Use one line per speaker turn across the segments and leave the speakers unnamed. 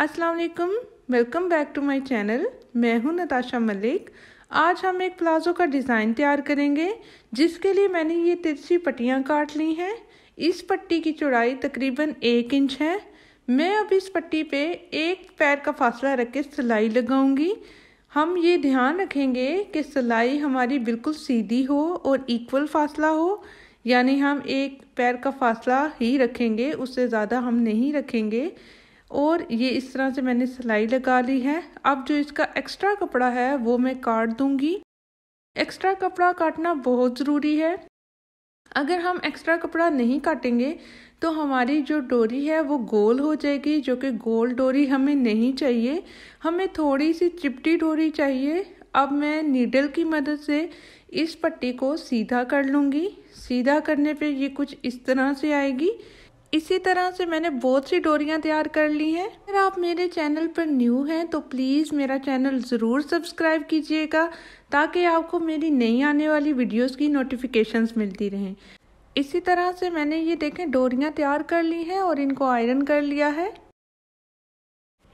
अस्सलाम वालेकुम welcome back to my channel मैं हूं नताशा मलिक आज हम एक प्लाजो का डिज़ाइन तैयार करेंगे जिसके लिए मैंने ये तिरछी पट्टियाँ काट ली हैं इस पट्टी की चौड़ाई तकरीबन एक इंच है मैं अब इस पट्टी पे एक पैर का फासला रख के सिलाई लगाऊंगी हम ये ध्यान रखेंगे कि सिलाई हमारी बिल्कुल सीधी हो और इक्वल फासला हो यानी हम एक पैर का फासला ही रखेंगे उससे ज़्यादा हम नहीं रखेंगे और ये इस तरह से मैंने सिलाई लगा ली है अब जो इसका एक्स्ट्रा कपड़ा है वो मैं काट दूँगी एक्स्ट्रा कपड़ा काटना बहुत ज़रूरी है अगर हम एक्स्ट्रा कपड़ा नहीं काटेंगे तो हमारी जो डोरी है वो गोल हो जाएगी जो कि गोल डोरी हमें नहीं चाहिए हमें थोड़ी सी चिपटी डोरी चाहिए अब मैं नीडल की मदद से इस पट्टी को सीधा कर लूँगी सीधा करने पे ये कुछ इस तरह से आएगी इसी तरह से मैंने बहुत सी डोरियाँ तैयार कर ली हैं अगर आप मेरे चैनल पर न्यू हैं तो प्लीज़ मेरा चैनल ज़रूर सब्सक्राइब कीजिएगा ताकि आपको मेरी नई आने वाली वीडियोस की नोटिफिकेशंस मिलती रहें इसी तरह से मैंने ये देखें डोरियाँ तैयार कर ली हैं और इनको आयरन कर लिया है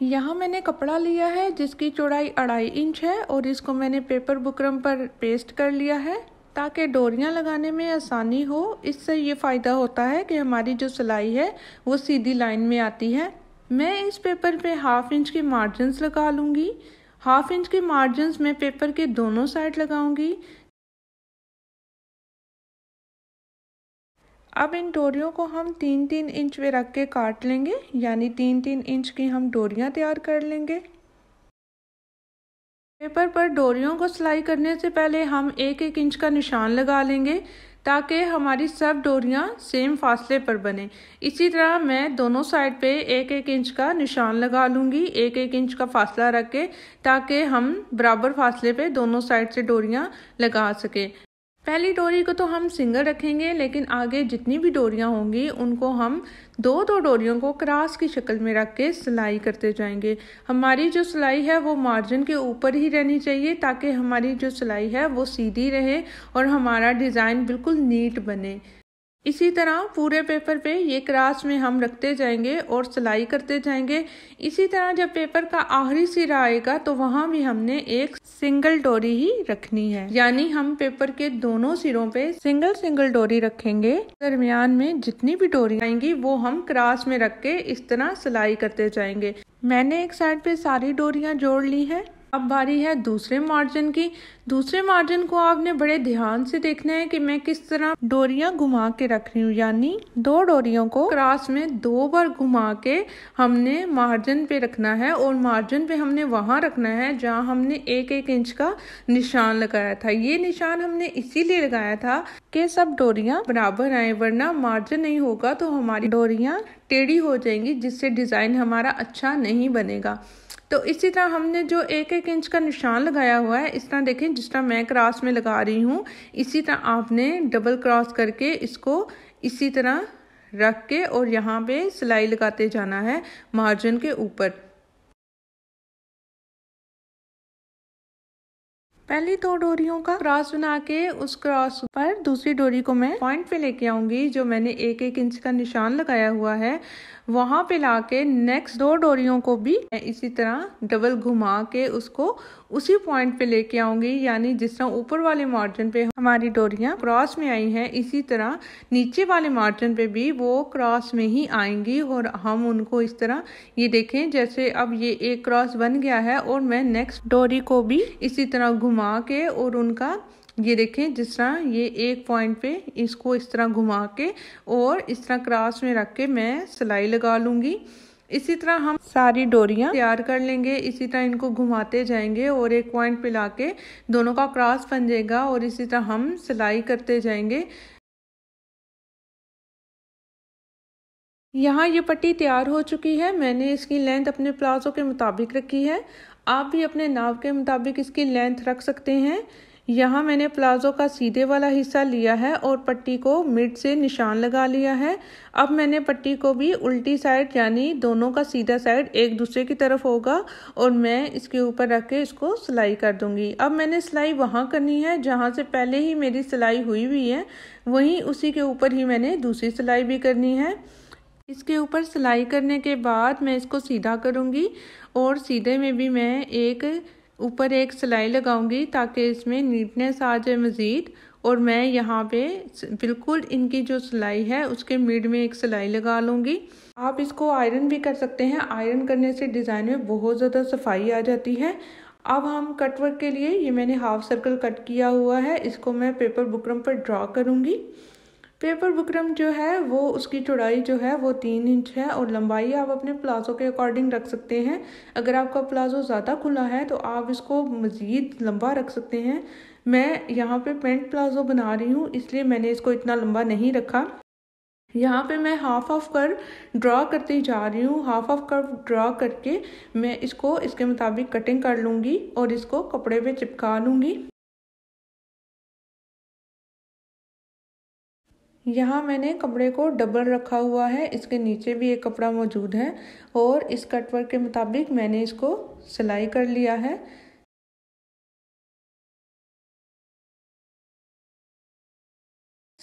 यहाँ मैंने कपड़ा लिया है जिसकी चौड़ाई अढ़ाई इंच है और इसको मैंने पेपर बुकरम पर पेस्ट कर लिया है ताकि डोरियाँ लगाने में आसानी हो इससे ये फ़ायदा होता है कि हमारी जो सिलाई है वो सीधी लाइन में आती है मैं इस पेपर पे हाफ इंच के मार्जिन्स लगा लूँगी हाफ इंच के मार्जिन्स मैं पेपर के दोनों साइड लगाऊंगी अब इन डोरियों को हम तीन तीन इंच पे रख के काट लेंगे यानी तीन तीन इंच की हम डोरियाँ तैयार कर लेंगे पेपर पर डोरियों को सिलाई करने से पहले हम एक एक इंच का निशान लगा लेंगे ताकि हमारी सब डोरियाँ सेम फासले पर बने इसी तरह मैं दोनों साइड पे एक एक इंच का निशान लगा लूँगी एक एक इंच का फासला रख के ताकि हम बराबर फासले पे दोनों साइड से डोरियाँ लगा सकें पहली डोरी को तो हम सिंगल रखेंगे लेकिन आगे जितनी भी डोरियाँ होंगी उनको हम दो दो डोरियों को क्रास की शक्ल में रख के सिलाई करते जाएंगे हमारी जो सिलाई है वो मार्जिन के ऊपर ही रहनी चाहिए ताकि हमारी जो सिलाई है वो सीधी रहे और हमारा डिज़ाइन बिल्कुल नीट बने इसी तरह पूरे पेपर पे ये क्रास में हम रखते जाएंगे और सिलाई करते जाएंगे इसी तरह जब पेपर का आखिरी सिरा आएगा तो वहाँ भी हमने एक सिंगल डोरी ही रखनी है यानी हम पेपर के दोनों सिरों पे सिंगल सिंगल डोरी रखेंगे दरमियान में जितनी भी डोरी आएंगी वो हम क्रास में रख के इस तरह सिलाई करते जाएंगे मैंने एक साइड पे सारी डोरिया जोड़ ली है अब बारी है दूसरे मार्जिन की दूसरे मार्जिन को आपने बड़े ध्यान से देखना है कि मैं किस तरह डोरियां घुमा के रख रही हूँ यानी दो डोरियों को क्रास में दो बार घुमा के हमने मार्जिन पे रखना है और मार्जिन पे हमने वहाँ रखना है जहाँ हमने एक एक इंच का निशान लगाया था ये निशान हमने इसीलिए लगाया था कि सब डोरियाँ बराबर आए वरना मार्जिन नहीं होगा तो हमारी डोरियाँ टेढ़ी हो जाएंगी जिससे डिज़ाइन हमारा अच्छा नहीं बनेगा तो इसी तरह हमने जो एक एक इंच का निशान लगाया हुआ है इस तरह देखें जिस तरह मैं क्रॉस में लगा रही हूँ इसी तरह आपने डबल क्रॉस करके इसको इसी तरह रख के और यहाँ पे सिलाई लगाते जाना है मार्जिन के ऊपर पहली दो डोरियों का क्रॉस बना के उस क्रॉस पर दूसरी डोरी को मैं पॉइंट पे लेके आऊंगी जो मैंने एक एक इंच का निशान लगाया हुआ है वहां पे लाके नेक्स्ट दो डोरियों को भी मैं इसी तरह डबल घुमा के उसको उसी पॉइंट पे लेके आऊंगी यानी जिस तरह ऊपर वाले मार्जिन पे हमारी डोरियां क्रॉस में आई हैं इसी तरह नीचे वाले मार्जिन पे भी वो क्रॉस में ही आएंगी और हम उनको इस तरह ये देखें जैसे अब ये एक क्रॉस बन गया है और मैं नेक्स्ट डोरी को भी इसी तरह घुमा घुमा के और उनका ये देखें जिस तरह ये एक पॉइंट पे इसको इस तरह घुमा के और इस तरह क्रास में रख के मैं सिलाई लगा लूँगी इसी तरह हम सारी डोरियाँ तैयार कर लेंगे इसी तरह इनको घुमाते जाएंगे और एक पॉइंट पे ला दोनों का क्रॉस बन जाएगा और इसी तरह हम सिलाई करते जाएंगे यहाँ ये पट्टी तैयार हो चुकी है मैंने इसकी लेंथ अपने प्लाजो के मुताबिक रखी है आप भी अपने नाव के मुताबिक इसकी लेंथ रख सकते हैं यहाँ मैंने प्लाजो का सीधे वाला हिस्सा लिया है और पट्टी को मिड से निशान लगा लिया है अब मैंने पट्टी को भी उल्टी साइड यानी दोनों का सीधा साइड एक दूसरे की तरफ होगा और मैं इसके ऊपर रख के इसको सिलाई कर दूंगी अब मैंने सिलाई वहाँ करनी है जहाँ से पहले ही मेरी सिलाई हुई हुई है वहीं उसी के ऊपर ही मैंने दूसरी सिलाई भी करनी है इसके ऊपर सिलाई करने के बाद मैं इसको सीधा करूँगी और सीधे में भी मैं एक ऊपर एक सिलाई लगाऊंगी ताकि इसमें नीटनेस आ जाए मज़ीद और मैं यहाँ पे बिल्कुल इनकी जो सिलाई है उसके मिड में एक सिलाई लगा लूँगी आप इसको आयरन भी कर सकते हैं आयरन करने से डिज़ाइन में बहुत ज़्यादा सफाई आ जाती है अब हम कटवर्क के लिए ये मैंने हाफ सर्कल कट किया हुआ है इसको मैं पेपर बुकरम पर ड्रा करूँगी पेपर बुकरम जो है वो उसकी चौड़ाई जो है वो तीन इंच है और लंबाई आप अपने प्लाजो के अकॉर्डिंग रख सकते हैं अगर आपका प्लाजो ज़्यादा खुला है तो आप इसको मज़ीद लंबा रख सकते हैं मैं यहाँ पे पेंट प्लाजो बना रही हूँ इसलिए मैंने इसको इतना लंबा नहीं रखा यहाँ पे मैं हाफ ऑफ कर ड्रा करती जा रही हूँ हाफ ऑफ कर ड्रा करके मैं इसको इसके मुताबिक कटिंग कर लूँगी और इसको कपड़े पर चिपका लूँगी यहाँ मैंने कपड़े को डबल रखा हुआ है इसके नीचे भी एक कपड़ा मौजूद है और इस कटवर्क के मुताबिक मैंने इसको सिलाई कर लिया है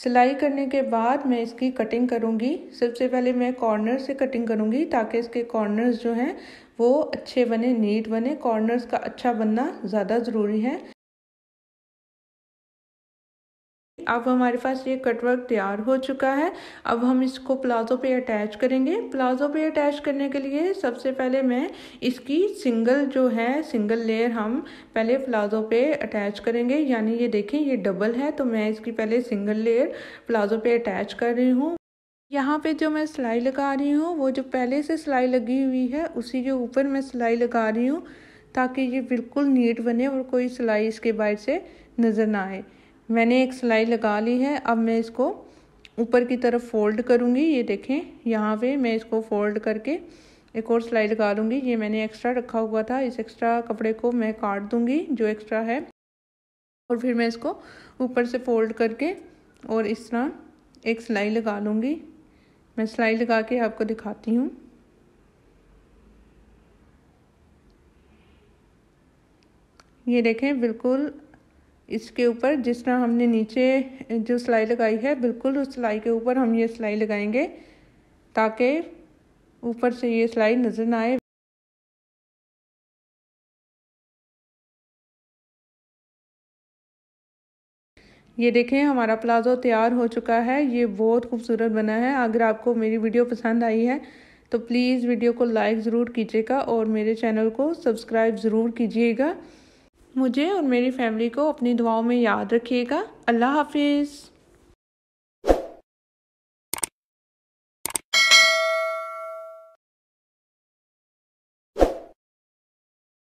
सिलाई करने के बाद मैं इसकी कटिंग करूँगी सबसे पहले मैं कॉर्नर से कटिंग करूँगी ताकि इसके कॉर्नर्स जो हैं वो अच्छे बने नीट बने कॉर्नर्स का अच्छा बनना ज़्यादा ज़रूरी है अब हमारे पास ये कटवर्क तैयार हो चुका है अब हम इसको प्लाजो पे अटैच करेंगे प्लाजो पे अटैच करने के लिए सबसे पहले मैं इसकी सिंगल जो है सिंगल लेयर हम पहले प्लाजो पे अटैच करेंगे यानी ये देखें ये डबल है तो मैं इसकी पहले सिंगल लेयर प्लाजो पे अटैच कर रही हूँ यहाँ पे जो मैं सिलाई लगा रही हूँ वो जो पहले से सिलाई लगी हुई है उसी के ऊपर मैं सिलाई लगा रही हूँ ताकि ये बिल्कुल नीट बने और कोई सिलाई इसके बाहर से नज़र ना आए मैंने एक सिलाई लगा ली है अब मैं इसको ऊपर की तरफ फोल्ड करूँगी ये देखें यहाँ पे मैं इसको फोल्ड करके एक और सिलाई लगा लूँगी ये मैंने एक्स्ट्रा रखा हुआ था इस एक्स्ट्रा कपड़े को मैं काट दूँगी जो एक्स्ट्रा है और फिर मैं इसको ऊपर से फोल्ड करके और इस तरह एक सिलाई लगा लूँगी मैं सिलाई लगा के आपको दिखाती हूँ ये देखें बिल्कुल इसके ऊपर जिस तरह हमने नीचे जो सिलाई लगाई है बिल्कुल उस सिलाई के ऊपर हम ये सिलाई लगाएंगे ताकि ऊपर से ये सिलाई नज़र ना आए ये देखें हमारा प्लाज़ो तैयार हो चुका है ये बहुत खूबसूरत बना है अगर आपको मेरी वीडियो पसंद आई है तो प्लीज़ वीडियो को लाइक ज़रूर कीजिएगा और मेरे चैनल को सब्सक्राइब ज़रूर कीजिएगा मुझे और मेरी फैमिली को अपनी दुआओं में याद रखिएगा अल्लाह हाफिज़